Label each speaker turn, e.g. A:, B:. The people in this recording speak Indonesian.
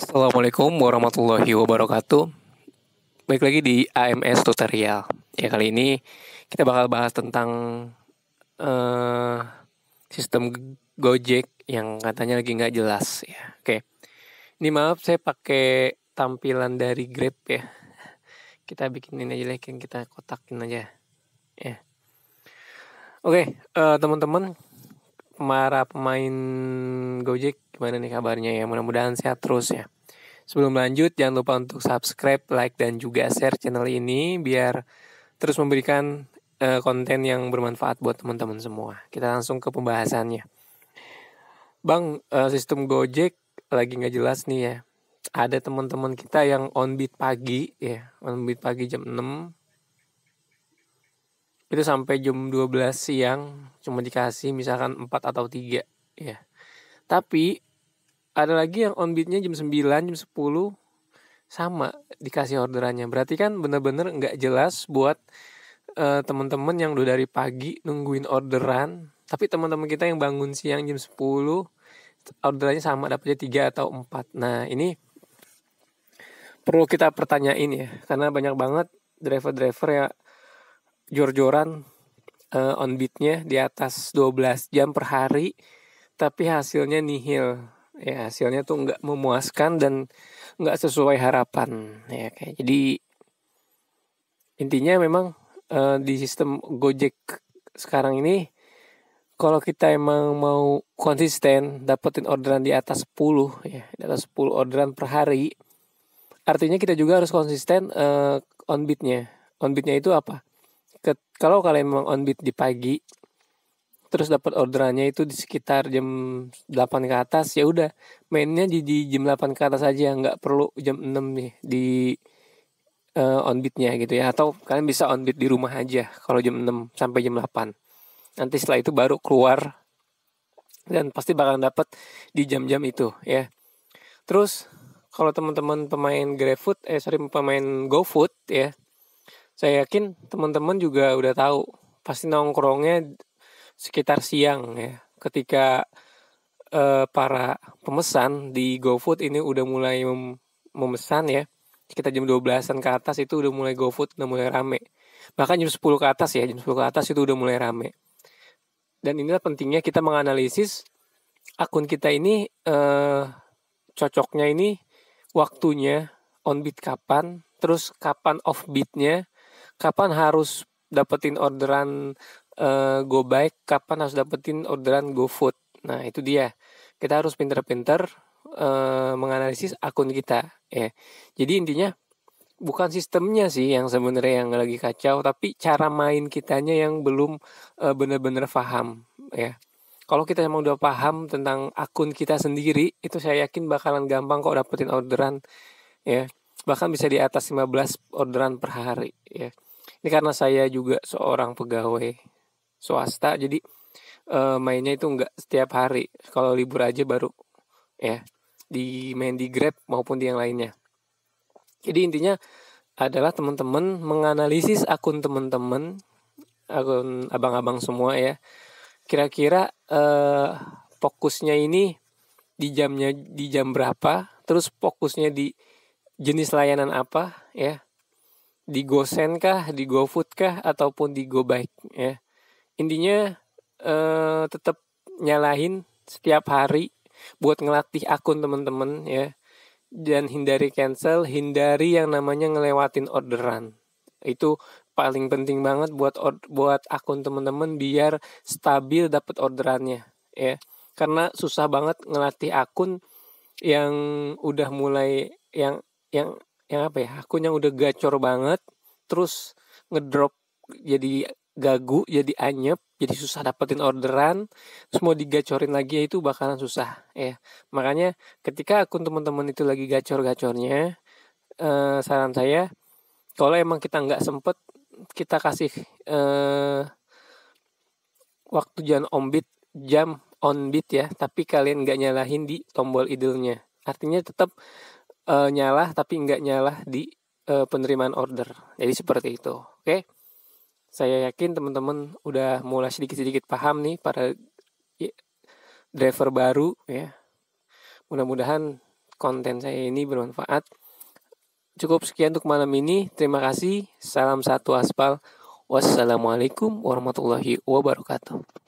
A: Assalamualaikum warahmatullahi wabarakatuh. Baik lagi di AMS Tutorial. Ya kali ini kita bakal bahas tentang uh, sistem Gojek yang katanya lagi nggak jelas. Ya, oke. Ini maaf saya pakai tampilan dari Grab ya. Kita bikinin aja lah, kan kita kotakin aja. Ya. Oke, uh, teman-teman, para pemain Gojek gimana nih kabarnya ya. Mudah-mudahan sehat terus ya. Sebelum lanjut, jangan lupa untuk subscribe, like, dan juga share channel ini biar terus memberikan uh, konten yang bermanfaat buat teman-teman semua. Kita langsung ke pembahasannya. Bang, uh, sistem Gojek lagi nggak jelas nih ya. Ada teman-teman kita yang on beat pagi ya, on beat pagi jam 6 itu sampai jam 12 siang cuma dikasih misalkan 4 atau tiga ya. Tapi ada lagi yang on beatnya jam 9 jam 10 sama dikasih orderannya berarti kan bener-bener nggak -bener jelas buat uh, teman-teman yang udah dari pagi nungguin orderan tapi teman-teman kita yang bangun siang jam 10 orderannya sama dapetnya 3 atau 4 nah ini perlu kita pertanyain ya karena banyak banget driver-driver ya jor-joran uh, on beatnya di atas 12 jam per hari tapi hasilnya nihil ya hasilnya tuh nggak memuaskan dan nggak sesuai harapan ya kayak jadi intinya memang uh, di sistem Gojek sekarang ini kalau kita emang mau konsisten dapetin orderan di atas 10 ya di atas 10 orderan per hari artinya kita juga harus konsisten uh, on beatnya on beatnya itu apa Ket, kalau kalian memang on beat di pagi terus dapat orderannya itu di sekitar jam 8 ke atas ya udah mainnya di di jam 8 ke atas aja nggak perlu jam 6 nih di uh, eh, on beatnya gitu ya atau kalian bisa on beat di rumah aja kalau jam 6 sampai jam 8 nanti setelah itu baru keluar dan pasti bakal dapat di jam-jam itu ya terus kalau teman-teman pemain GrabFood eh sorry pemain GoFood ya saya yakin teman-teman juga udah tahu pasti nongkrongnya sekitar siang ya ketika uh, para pemesan di GoFood ini udah mulai mem memesan ya kita jam 12-an ke atas itu udah mulai GoFood udah mulai rame bahkan jam 10 ke atas ya jam 10 ke atas itu udah mulai rame dan inilah pentingnya kita menganalisis akun kita ini uh, cocoknya ini waktunya on beat kapan terus kapan off beatnya kapan harus dapetin orderan uh, go bike kapan harus dapetin orderan Go food Nah, itu dia. Kita harus pinter-pinter uh, menganalisis akun kita, ya. Jadi intinya bukan sistemnya sih yang sebenarnya yang lagi kacau, tapi cara main kitanya yang belum uh, benar-benar paham, ya. Kalau kita emang udah paham tentang akun kita sendiri, itu saya yakin bakalan gampang kok dapetin orderan, ya. Bahkan bisa di atas 15 orderan per hari, ya. Ini karena saya juga seorang pegawai swasta jadi uh, mainnya itu enggak setiap hari kalau libur aja baru ya di main di Grab maupun di yang lainnya jadi intinya adalah teman-teman menganalisis akun teman-teman akun abang-abang semua ya kira-kira uh, fokusnya ini di jamnya di jam berapa terus fokusnya di jenis layanan apa ya di GoSend kah di GoFood kah ataupun di GoBike ya intinya eh, tetap nyalahin setiap hari buat ngelatih akun teman-teman ya dan hindari cancel hindari yang namanya ngelewatin orderan itu paling penting banget buat or, buat akun teman-teman biar stabil dapat orderannya ya karena susah banget ngelatih akun yang udah mulai yang yang yang apa ya akun yang udah gacor banget terus ngedrop jadi gagu jadi anyep jadi susah dapetin orderan semua digacorin lagi ya itu bakalan susah ya makanya ketika akun teman-teman itu lagi gacor-gacornya eh, saran saya kalau emang kita nggak sempet kita kasih eh, waktu jam ombit jam on beat ya tapi kalian nggak nyalahin di tombol idlenya artinya tetap eh, nyala tapi nggak nyala di eh, penerimaan order jadi seperti itu oke okay? Saya yakin teman-teman udah mulai sedikit-sedikit paham nih para driver baru ya. Mudah-mudahan konten saya ini bermanfaat. Cukup sekian untuk malam ini. Terima kasih. Salam satu aspal. Wassalamualaikum warahmatullahi wabarakatuh.